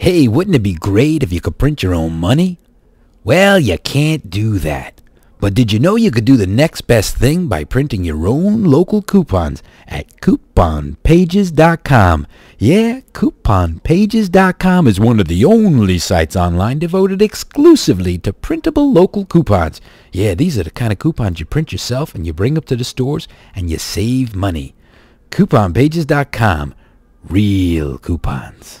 Hey, wouldn't it be great if you could print your own money? Well, you can't do that. But did you know you could do the next best thing by printing your own local coupons at couponpages.com? Yeah, couponpages.com is one of the only sites online devoted exclusively to printable local coupons. Yeah, these are the kind of coupons you print yourself and you bring up to the stores and you save money. Couponpages.com. Real coupons.